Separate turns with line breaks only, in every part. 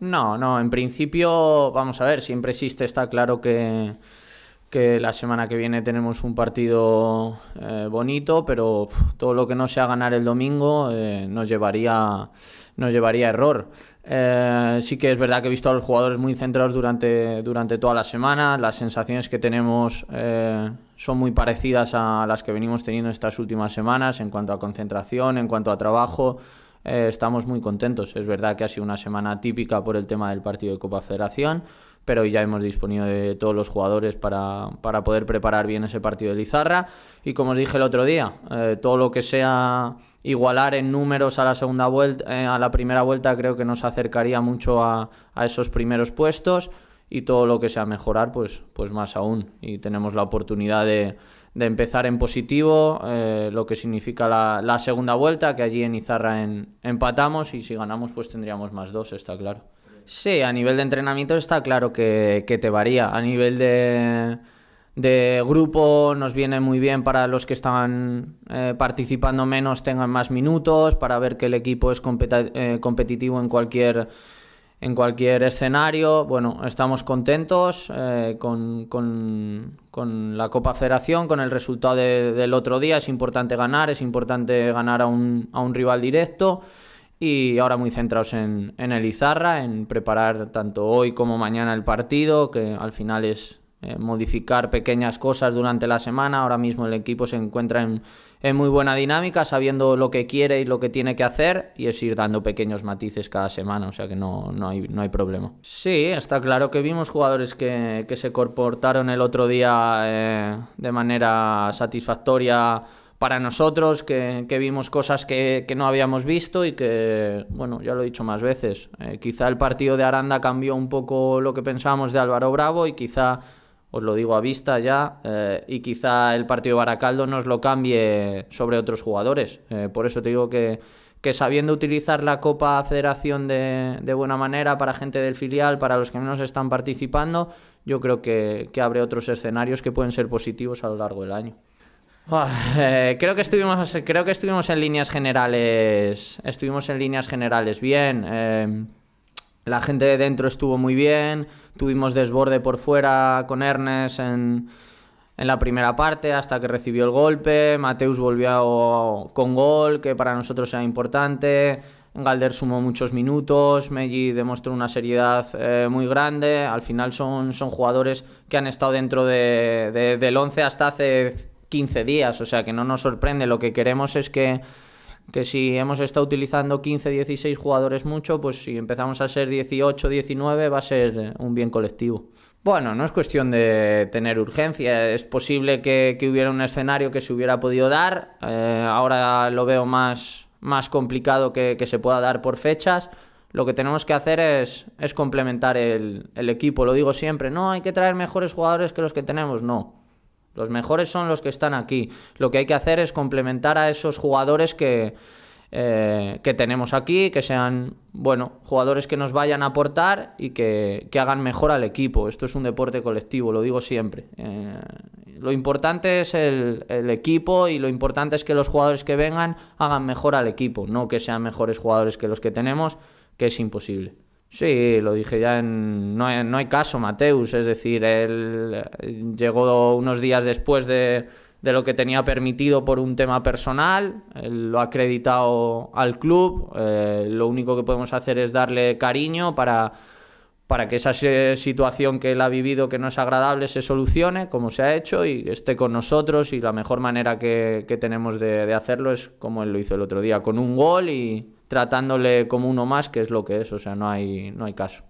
No, no, en principio, vamos a ver, siempre existe, está claro que, la semana que viene tenemos un partido eh, bonito, pero todo lo que no sea ganar el domingo eh, nos, llevaría, nos llevaría a error. Eh, sí que es verdad que he visto a los jugadores muy centrados durante, durante toda la semana, las sensaciones que tenemos son muy parecidas a las que venimos teniendo estas últimas semanas en cuanto a concentración, en cuanto a trabajo. Eh, estamos muy contentos. Es verdad que ha sido una semana típica por el tema del partido de Copa Federación, pero ya hemos disponido de todos los jugadores para, poder preparar bien ese partido de Lizarra. Y como os dije el otro día, eh, todo lo que sea igualar en números a la segunda vuelta, eh, a la primera vuelta, creo que nos acercaría mucho a, a esos primeros puestos. Y todo lo que sea mejorar, pues, pues más aún. Y tenemos la oportunidad de de empezar en positivo, eh, lo que significa la, segunda vuelta, que allí en Izarra en, empatamos y si ganamos pues tendríamos más dos, está claro. Sí, a nivel de entrenamiento está claro que, te varía. A nivel de, grupo nos viene muy bien para los que están eh, participando menos tengan más minutos, para ver que el equipo es eh, competitivo en cualquier en cualquier escenario. Bueno, estamos contentos eh, con, la Copa Federación, con el resultado del otro día. Es importante ganar, es importante ganar a un, a un rival directo. Y ahora muy centrados en, en el Izarra, en preparar tanto hoy como mañana el partido, que al final es eh, modificar pequeñas cosas durante la semana. Ahora mismo el equipo se encuentra en, muy buena dinámica, sabiendo lo que quiere y lo que tiene que hacer, y es ir dando pequeños matices cada semana, o sea que no, no, hay, no hay problema. Sí, está claro que vimos jugadores que, se comportaron el otro día eh, de manera satisfactoria para nosotros, que, vimos cosas que, no habíamos visto y que, bueno, ya lo he dicho más veces, eh, quizá el partido de Aranda cambió un poco lo que pensábamos de Álvaro Bravo y quizá os lo digo a vista ya, eh, y quizá el partido Baracaldo nos lo cambie sobre otros jugadores. Eh, por eso te digo que, sabiendo utilizar la Copa Federación de, buena manera para gente del filial, para los que menos están participando, yo creo que, abre otros escenarios que pueden ser positivos a lo largo del año. Ah, eh, creo que estuvimos creo que estuvimos en líneas generales estuvimos en líneas generales bien la gente de dentro estuvo muy bien, tuvimos desborde por fuera con Ernest en, la primera parte hasta que recibió el golpe, Mateus volvió con gol, que para nosotros era importante, Galder sumó muchos minutos, Meggi demostró una seriedad eh, muy grande, al final son, son jugadores que han estado dentro de, del 11 hasta hace 15 días, o sea que no nos sorprende, lo que queremos es que que si hemos estado utilizando 15, 16 jugadores mucho, pues si empezamos a ser 18, 19 va a ser un bien colectivo. Bueno, no es cuestión de tener urgencia, es posible que, hubiera un escenario que se hubiera podido dar, eh, ahora lo veo más, más complicado que, se pueda dar por fechas. Lo que tenemos que hacer es, complementar el equipo, lo digo siempre, no hay que traer mejores jugadores que los que tenemos, no los mejores son los que están aquí. Lo que hay que hacer es complementar a esos jugadores que, eh, que tenemos aquí, que sean, bueno, jugadores que nos vayan a aportar y que, hagan mejor al equipo. Esto es un deporte colectivo, lo digo siempre. Eh, lo importante es el, equipo y lo importante es que los jugadores que vengan hagan mejor al equipo, no que sean mejores jugadores que los que tenemos, que es imposible. Sí, lo dije ya en... No hay, no hay caso, Mateus. Es decir, él eh, llegó unos días después de, de lo que tenía permitido por un tema personal. Él lo ha acreditado al club. Eh, lo único que podemos hacer es darle cariño para, para que esa situación que él ha vivido, que no es agradable, se solucione como se ha hecho y esté con nosotros. Y la mejor manera que, que tenemos de, de hacerlo es como él lo hizo el otro día, con un gol y tratándole como uno más, que es lo que es, o sea, no hay, no hay caso.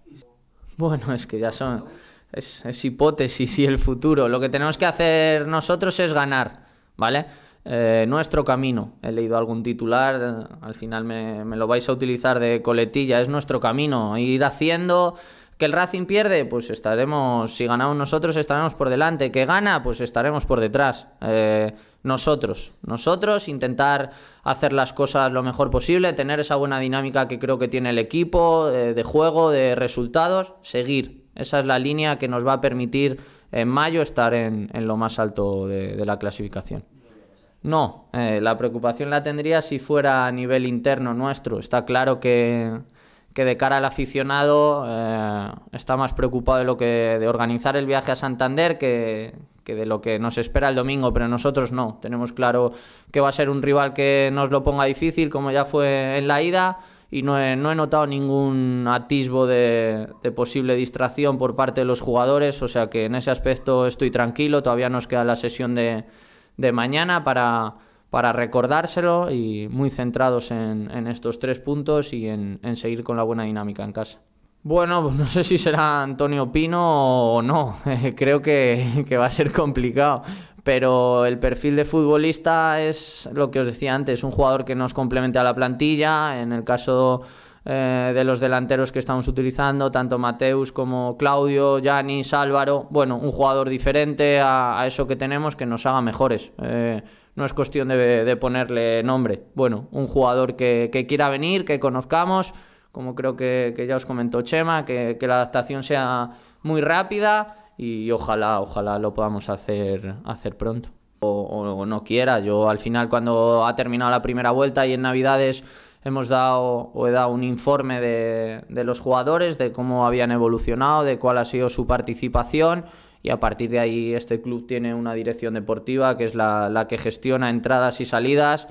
Bueno, es que ya son, es, hipótesis y el futuro. Lo que tenemos que hacer nosotros es ganar, ¿vale? Eh, nuestro camino. He leído algún titular, al final me, lo vais a utilizar de coletilla, es nuestro camino. Ir haciendo que el Racing pierde, pues estaremos, si ganamos nosotros, estaremos por delante. Que gana, pues estaremos por detrás. Eh, nosotros. Nosotros, intentar hacer las cosas lo mejor posible, tener esa buena dinámica que creo que tiene el equipo, eh, de, juego, de resultados, seguir. Esa es la línea que nos va a permitir en mayo estar en, lo más alto de, la clasificación. No, eh, la preocupación la tendría si fuera a nivel interno nuestro. Está claro que, de cara al aficionado eh, está más preocupado lo que de organizar el viaje a Santander que, de lo que nos espera el domingo, pero nosotros no. Tenemos claro que va a ser un rival que nos lo ponga difícil, como ya fue en la ida, y no he, notado ningún atisbo de, posible distracción por parte de los jugadores, o sea que en ese aspecto estoy tranquilo, todavía nos queda la sesión de, mañana para, recordárselo y muy centrados en, estos tres puntos y en seguir con la buena dinámica en casa. Bueno, pues no sé si será Antonio Pino o no. Creo que, va a ser complicado. Pero el perfil de futbolista es lo que os decía antes, un jugador que nos complemente a la plantilla. En el caso eh, de los delanteros que estamos utilizando, tanto Mateus como Claudio, Yanis, Álvaro, bueno, un jugador diferente a, eso que tenemos que nos haga mejores. Eh, no es cuestión de, ponerle nombre. Bueno, un jugador que quiera venir, que conozcamos como creo que, que ya os comentó Chema, que, que, la adaptación sea muy rápida y ojalá, ojalá lo podamos hacer, hacer pronto. O, no quiera, yo al final cuando ha terminado la primera vuelta y en Navidades hemos dado o he dado un informe de, de los jugadores, de cómo habían evolucionado, de cuál ha sido su participación y a partir de ahí este club tiene una dirección deportiva que es la, la que gestiona entradas y salidas.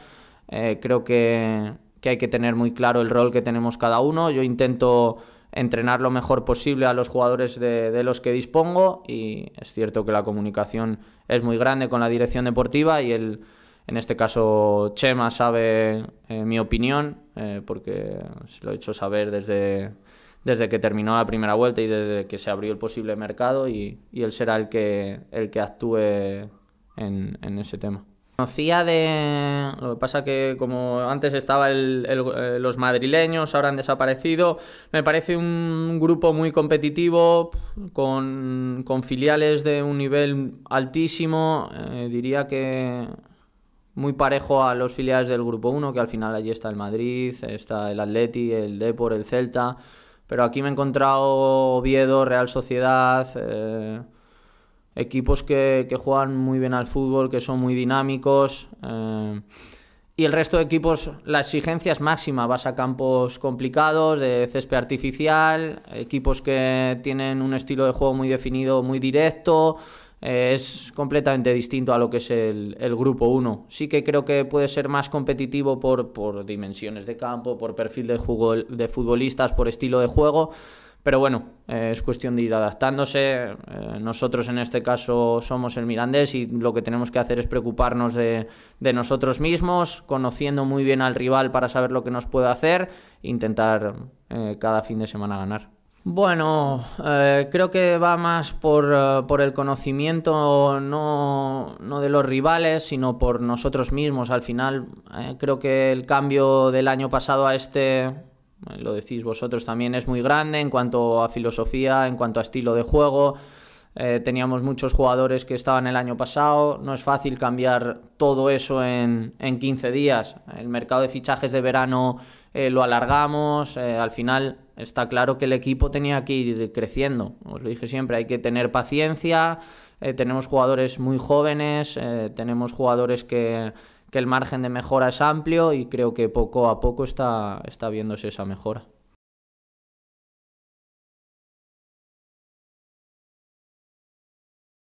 Eh, creo que que hay que tener muy claro el rol que tenemos cada uno. Yo intento entrenar lo mejor posible a los jugadores de, los que dispongo y es cierto que la comunicación es muy grande con la dirección deportiva y el, en este caso Chema sabe eh, mi opinión eh, porque se lo he hecho saber desde, desde que terminó la primera vuelta y desde que se abrió el posible mercado y, él será el que, el que actúe en ese tema. Conocía de... Lo que pasa que como antes estaba eh, los madrileños, ahora han desaparecido. Me parece un grupo muy competitivo, con, filiales de un nivel altísimo. Eh, diría que muy parejo a los filiales del grupo 1, que al final allí está el Madrid, está el Atleti, el Depor, el Celta. Pero aquí me he encontrado Oviedo, Real Sociedad... Eh, equipos que, juegan muy bien al fútbol, que son muy dinámicos. Eh, y el resto de equipos, la exigencia es máxima. Vas a campos complicados, de césped artificial, equipos que tienen un estilo de juego muy definido, muy directo. Eh, es completamente distinto a lo que es el, grupo 1. Sí que creo que puede ser más competitivo por, por dimensiones de campo, por perfil de, jugo, de futbolistas, por estilo de juego pero bueno, eh, es cuestión de ir adaptándose. Eh, nosotros en este caso somos el Mirandés y lo que tenemos que hacer es preocuparnos de, nosotros mismos, conociendo muy bien al rival para saber lo que nos puede hacer, intentar eh, cada fin de semana ganar. Bueno, creo que va más por, el conocimiento no, de los rivales, sino por nosotros mismos. Al final, creo que el cambio del año pasado a este lo decís vosotros también, es muy grande en cuanto a filosofía, en cuanto a estilo de juego. Eh, teníamos muchos jugadores que estaban el año pasado, no es fácil cambiar todo eso en, 15 días. El mercado de fichajes de verano eh, lo alargamos, eh, al final está claro que el equipo tenía que ir creciendo. Os lo dije siempre, hay que tener paciencia, tenemos jugadores muy jóvenes, tenemos jugadores que que el margen de mejora es amplio y creo que poco a poco está, está viéndose esa mejora.